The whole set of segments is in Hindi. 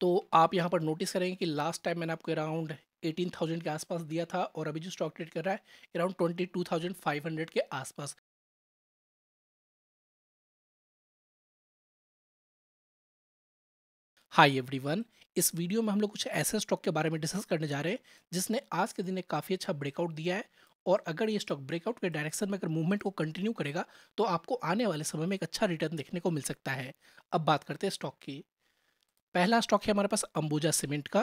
तो आप यहाँ पर नोटिस करेंगे कि लास्ट टाइम मैंने आपको अराउंड एटीन थाउजेंड के आसपास दिया था और अभी जो स्टॉक ट्रेड कर रहा है around twenty two thousand five hundred के आसपास हाय एवरीवन इस वीडियो में हम लोग कुछ ऐसे स्टॉक के बारे में डिस्कस करने जा रहे हैं जिसने आज के दिन एक काफ़ी अच्छा ब्रेकआउट दिया है और अगर ये स्टॉक ब्रेकआउट के डायरेक्शन में अगर मूवमेंट को कंटिन्यू करेगा तो आपको आने वाले समय में एक अच्छा रिटर्न देखने को मिल सकता है अब बात करते हैं स्टॉक की पहला स्टॉक है हमारे पास अंबुजा सीमेंट का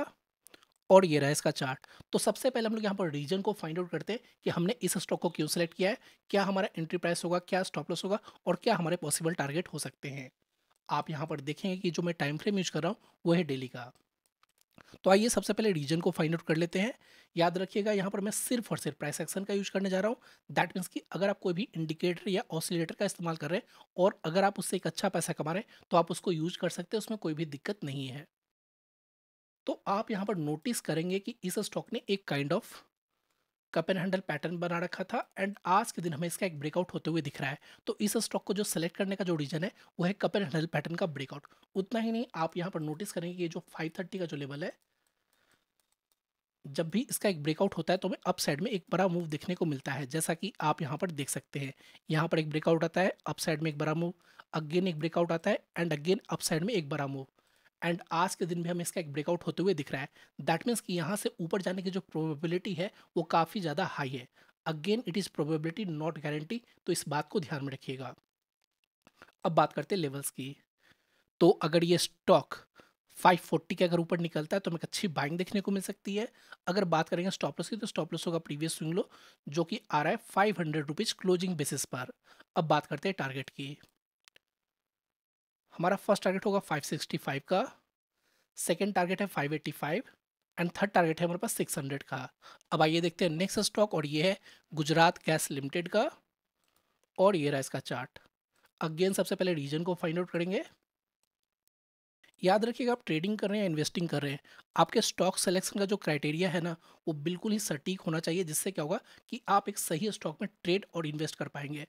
और ये रहा इसका चार्ट तो सबसे पहले हम लोग यहाँ पर रीजन को फाइंड आउट करते हैं कि हमने इस स्टॉक को क्यों सेलेक्ट किया है क्या हमारा एंट्री प्राइस होगा क्या स्टॉप लॉस होगा और क्या हमारे पॉसिबल टारगेट हो सकते हैं आप यहाँ पर देखेंगे कि जो मैं टाइम फ्रेम यूज कर रहा हूँ वो है डेली का तो आइए सबसे पहले रीजन को फाइंड आउट कर लेते हैं याद रखिएगा यहाँ पर मैं सिर्फ और सिर्फ प्राइस एक्शन का यूज करने जा रहा हूँ दैट मीन्स कि अगर आप कोई भी इंडिकेटर या ऑसिलेटर का इस्तेमाल कर रहे हैं और अगर आप उससे एक अच्छा पैसा कमा रहे हैं तो आप उसको यूज कर सकते हैं उसमें कोई भी दिक्कत नहीं है तो आप यहाँ पर नोटिस करेंगे कि इस स्टॉक ने एक kind of cup and handle pattern बना रखा था एंड आज के दिन हमें इसका एक ब्रेकआउट होते हुए दिख रहा है तो इस स्टॉक को जो सेलेक्ट करने का जो रीजन है वो है कप एंड हैंडल पैटर्न का ब्रेकआउट उतना ही नहीं आप यहाँ पर नोटिस करेंगे ये जो 530 का जो लेवल है जब भी इसका एक ब्रेकआउट होता है तो हमें अप साइड में एक बड़ा मूव देखने को मिलता है जैसा कि आप यहाँ पर देख सकते हैं यहाँ पर एक ब्रेकआउट आता है अप साइड में एक बड़ा मूव अगेन एक ब्रेकआउट आता है एंड अगेन अप साइड में एक बड़ा मूव एंड आज के दिन भी हमें इसका एक ब्रेकआउट होते हुए दिख रहा है दैट मीन्स कि यहाँ से ऊपर जाने की जो प्रोबेबिलिटी है वो काफ़ी ज़्यादा हाई है again it is probability not guarantee तो इस बात को ध्यान में रखिएगा अब बात करते हैं लेवल्स की तो अगर ये स्टॉक 540 के अगर ऊपर निकलता है तो हमें अच्छी बाइंग देखने को मिल सकती है अगर बात करेंगे स्टॉप लॉस की तो स्टॉप लॉस होगा प्रीवियस स्विंग लो जो कि आ रहा है फाइव हंड्रेड क्लोजिंग बेसिस पर अब बात करते हैं टारगेट की हमारा फर्स्ट टारगेट होगा 565 का सेकेंड टारगेट है 585 एंड थर्ड टारगेट है हमारे पास 600 का अब आइए देखते हैं नेक्स्ट स्टॉक और ये है गुजरात गैस लिमिटेड का और ये रहा इसका चार्ट अगेन सबसे पहले रीजन को फाइंड आउट करेंगे याद रखिएगा आप ट्रेडिंग कर रहे हैं इन्वेस्टिंग कर रहे हैं आपके स्टॉक सेलेक्शन का जो क्राइटेरिया है ना वो बिल्कुल ही सटीक होना चाहिए जिससे क्या होगा कि आप एक सही स्टॉक में ट्रेड और इन्वेस्ट कर पाएंगे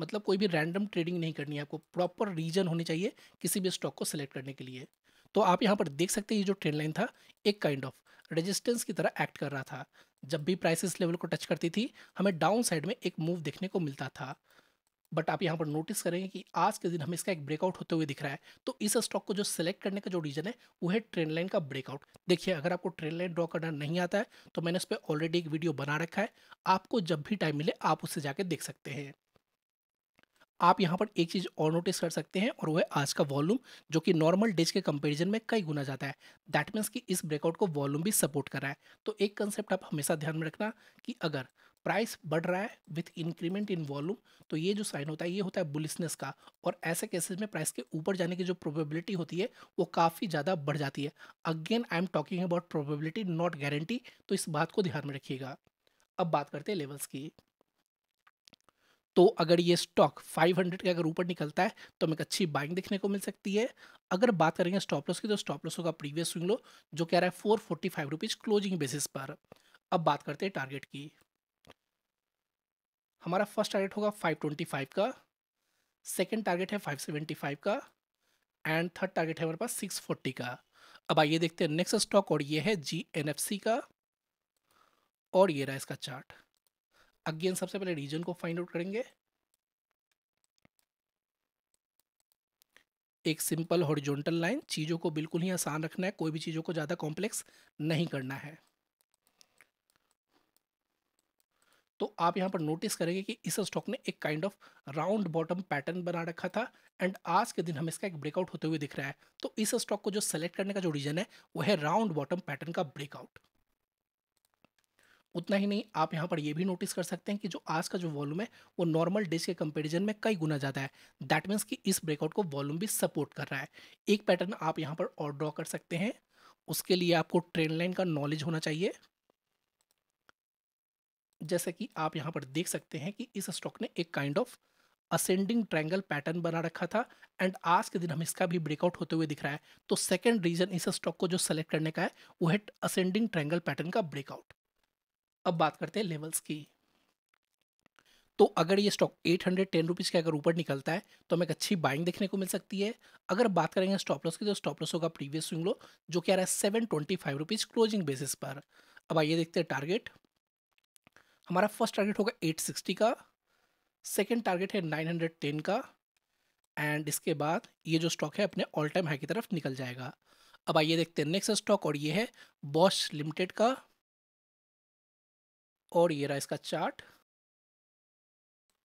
मतलब कोई भी रैंडम ट्रेडिंग नहीं करनी है आपको प्रॉपर रीजन होनी चाहिए किसी भी स्टॉक को सिलेक्ट करने के लिए तो आप यहाँ पर देख सकते हैं ये जो ट्रेंड लाइन था एक काइंड ऑफ रेजिस्टेंस की तरह एक्ट कर रहा था जब भी प्राइसिस लेवल को टच करती थी हमें डाउन साइड में एक मूव देखने को मिलता था बट आप यहाँ पर नोटिस करेंगे कि आज के दिन हमें इसका एक ब्रेकआउट होते हुए दिख रहा है तो इस स्टॉक को जो सिलेक्ट करने का जो रीजन है वो है ट्रेंड लाइन का ब्रेकआउट देखिए अगर आपको ट्रेंड लाइन ड्रॉ करना नहीं आता है तो मैंने उस पर ऑलरेडी एक वीडियो बना रखा है आपको जब भी टाइम मिले आप उससे जाके देख सकते हैं आप यहाँ पर एक चीज़ और नोटिस कर सकते हैं और वो है आज का वॉल्यूम जो कि नॉर्मल डेज के कंपेरिजन में कई गुना जाता है दैट मीन्स कि इस ब्रेकआउट को वॉल्यूम भी सपोर्ट कर रहा है तो एक कंसेप्ट आप हमेशा ध्यान में रखना कि अगर प्राइस बढ़ रहा है विथ इंक्रीमेंट इन वॉल्यूम तो ये जो साइन होता है ये होता है बुलिसनेस का और ऐसे केसेस में प्राइस के ऊपर जाने की जो प्रोबेबिलिटी होती है वो काफ़ी ज़्यादा बढ़ जाती है again I am talking about probability not guarantee तो इस बात को ध्यान में रखिएगा अब बात करते हैं लेवल्स की तो अगर ये स्टॉक 500 के अगर ऊपर निकलता है तो हमें एक अच्छी बाइंग देखने को मिल सकती है अगर बात करेंगे स्टॉप लॉस की तो स्टॉप लॉस होगा प्रीवियस स्विंग लो जो कह रहा है फोर फोर्टी क्लोजिंग बेसिस पर अब बात करते हैं टारगेट की हमारा फर्स्ट टारगेट होगा फाइव का सेकेंड टारगेट है फाइव का एंड थर्ड टारगेट है हमारे पास सिक्स का अब आइए देखते हैं नेक्स्ट स्टॉक और ये है जी का और ये रहा इसका चार्ट अगेन सबसे पहले रीजन को फाइंड आउट करेंगे एक सिंपल हॉरिजॉन्टल लाइन चीज़ों को बिल्कुल ही आसान रखना है कोई भी चीज़ों को ज़्यादा कॉम्प्लेक्स नहीं करना है तो आप यहां पर नोटिस करेंगे कि इस स्टॉक ने एक kind of round bottom pattern बना रखा था एंड आज के दिन हम इसका एक ब्रेकआउट होते हुए दिख रहा है तो इस स्टॉक को जो सेलेक्ट करने का जो रीजन है वह है राउंड बॉटम पैटर्न का ब्रेकआउट उतना ही नहीं आप यहाँ पर यह भी नोटिस कर सकते हैं कि जो आज का जो वॉल्यूम है वो नॉर्मल डेज के कंपेरिजन में कई गुना ज़्यादा है दैट मीन्स कि इस ब्रेकआउट को वॉल्यूम भी सपोर्ट कर रहा है एक पैटर्न आप यहाँ पर और ड्रॉ कर सकते हैं उसके लिए आपको ट्रेंड लाइन का नॉलेज होना चाहिए जैसे कि आप यहाँ पर देख सकते हैं कि इस स्टॉक ने एक kind of ascending triangle pattern बना रखा था एंड आज के दिन हम इसका भी ब्रेकआउट होते हुए दिख रहा है तो सेकेंड रीजन इस स्टॉक को जो सेलेक्ट करने का है वो है असेंडिंग ट्रैंगल पैटर्न का ब्रेकआउट अब बात करते हैं लेवल्स की तो अगर ये stock eight hundred ten rupees के अगर ऊपर निकलता है तो हमें एक अच्छी बाइंग देखने को मिल सकती है अगर बात करेंगे स्टॉप लॉस की तो स्टॉप लॉस होगा प्रीवियस स्विंग लो जो कि आ रहा है seven twenty five rupees closing basis पर अब आइए देखते हैं टारगेट हमारा फर्स्ट टारगेट होगा एट सिक्सटी का सेकेंड टारगेट है नाइन हंड्रेड टेन का एंड इसके बाद ये जो स्टॉक है अपने ऑल टाइम हाई की तरफ निकल जाएगा अब आइए देखते हैं नेक्स्ट स्टॉक और ये है बॉश लिमिटेड का और ये रहा इसका चार्ट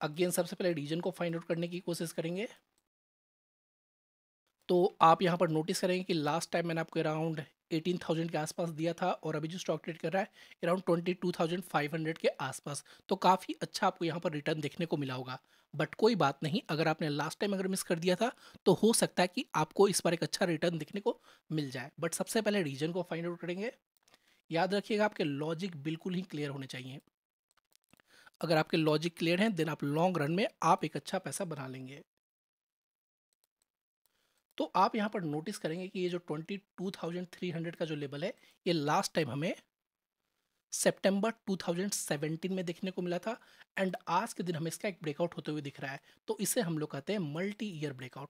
अगेन सबसे पहले रीजन को फाइंड आउट करने की कोशिश करेंगे तो आप यहाँ पर नोटिस करेंगे कि लास्ट टाइम मैंने आपको अराउंड एटीन थाउजेंड के आसपास दिया था और अभी जो स्टॉक ट्रेड कर रहा है around twenty two thousand five hundred के आसपास तो काफ़ी अच्छा आपको यहाँ पर रिटर्न देखने को मिला होगा बट कोई बात नहीं अगर आपने लास्ट टाइम अगर मिस कर दिया था तो हो सकता है कि आपको इस बार एक अच्छा रिटर्न देखने को मिल जाए बट सबसे पहले रीजन को फाइंड आउट करेंगे याद रखिएगा आपके लॉजिक बिल्कुल ही क्लियर होने चाहिए अगर आपके लॉजिक क्लियर हैं देन आप लॉन्ग रन में आप एक अच्छा पैसा बना लेंगे तो आप यहाँ पर नोटिस करेंगे कि ये जो 22,300 का जो लेवल है ये लास्ट टाइम हमें सितंबर 2017 में देखने को मिला था एंड आज के दिन हमें इसका एक ब्रेकआउट होते हुए दिख रहा है तो इसे हम लोग कहते हैं मल्टी ईयर ब्रेकआउट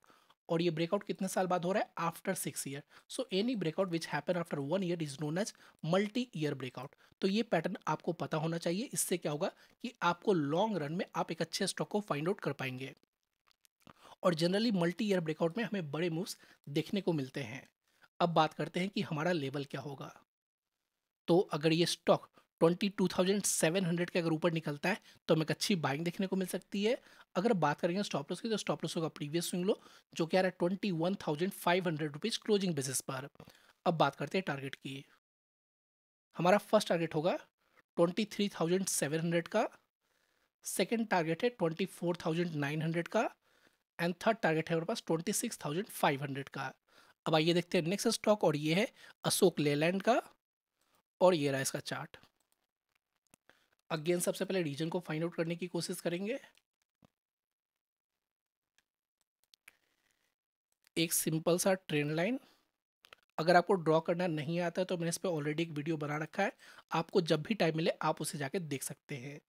और ये ब्रेकआउट कितने साल बाद हो रहा है after six year so any breakout which happen after one year is known as multi year breakout तो ये पैटर्न आपको पता होना चाहिए इससे क्या होगा कि आपको लॉन्ग रन में आप एक अच्छे स्टॉक को फाइंड आउट कर पाएंगे और जनरली मल्टी ईयर ब्रेकआउट में हमें बड़े मूव्स देखने को मिलते हैं अब बात करते हैं कि हमारा लेवल क्या होगा तो अगर ये stock twenty two thousand seven hundred के अगर ऊपर निकलता है तो हमें एक अच्छी बाइंग देखने को मिल सकती है अगर बात करेंगे स्टॉप लॉस की तो स्टॉप लॉस होगा प्रीवियस स्विंग लो जो कि आ रहा है twenty one thousand five hundred rupees closing basis पर अब बात करते हैं टारगेट की हमारा फर्स्ट टारगेट होगा twenty three thousand seven hundred का सेकेंड टारगेट है twenty four thousand nine hundred का एंड थर्ड टारगेट है हमारे पास twenty six thousand five hundred का अब आइए देखते हैं नेक्स्ट स्टॉक और ये है अशोक लेलैंड का और ये रहा इसका चार्ट अगेन सबसे पहले रीजन को फाइंड आउट करने की कोशिश करेंगे एक सिंपल सा ट्रेंड लाइन अगर आपको ड्रॉ करना नहीं आता है तो मैंने इस पर ऑलरेडी एक वीडियो बना रखा है आपको जब भी टाइम मिले आप उसे जाके देख सकते हैं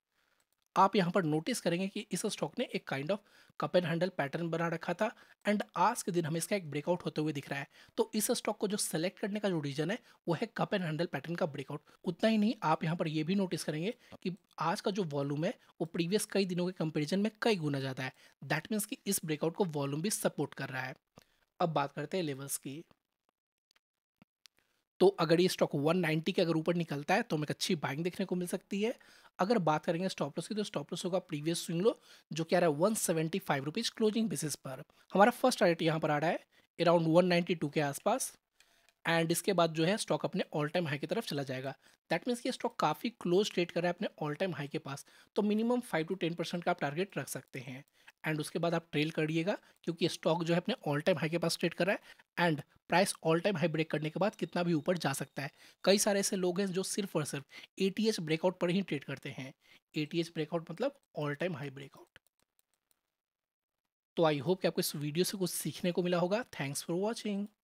आप यहाँ पर नोटिस करेंगे कि इस स्टॉक ने एक kind of cup and handle pattern बना रखा था एंड आज के दिन हमें इसका एक ब्रेकआउट होते हुए दिख रहा है तो इस स्टॉक को जो सेलेक्ट करने का जो रीजन है वो है कप एंड हैंडल पैटर्न का ब्रेकआउट उतना ही नहीं आप यहाँ पर ये भी नोटिस करेंगे कि आज का जो वॉल्यूम है वो प्रीवियस कई दिनों के कंपेरिजन में कई गुना ज़्यादा है दैट मीन्स कि इस ब्रेकआउट को वॉल्यूम भी सपोर्ट कर रहा है अब बात करते हैं लेवल्स की तो अगर ये स्टॉक 190 के अगर ऊपर निकलता है तो हमें अच्छी बाइंग देखने को मिल सकती है अगर बात करेंगे स्टॉप लॉस की तो स्टॉप लॉस होगा प्रीवियस स्विंग लो जो क्या रहा है one seventy five rupees closing basis पर हमारा फर्स्ट टारगेट यहाँ पर आ रहा है अराउंड वन नाइन्टी टू के आसपास एंड इसके बाद जो है स्टॉक अपने ऑल टाइम हाई की तरफ चला जाएगा दैट मीन्स कि स्टॉक काफ़ी क्लोज ट्रेड कर रहा है अपने ऑल टाइम हाई के पास तो minimum five to ten percent का आप टारगेट रख सकते हैं एंड उसके बाद आप ट्रेल करिएगा क्योंकि स्टॉक जो है अपने ऑल टाइम हाई के पास ट्रेड कर रहा है and price all time high break करने के बाद कितना भी ऊपर जा सकता है कई सारे ऐसे लोग हैं जो सिर्फ और सिर्फ ए ब्रेकआउट पर ही ट्रेड करते हैं ए ब्रेकआउट मतलब ऑल टाइम हाई ब्रेकआउट तो आई होप कि आपको इस वीडियो से कुछ सीखने को मिला होगा थैंक्स फॉर वॉचिंग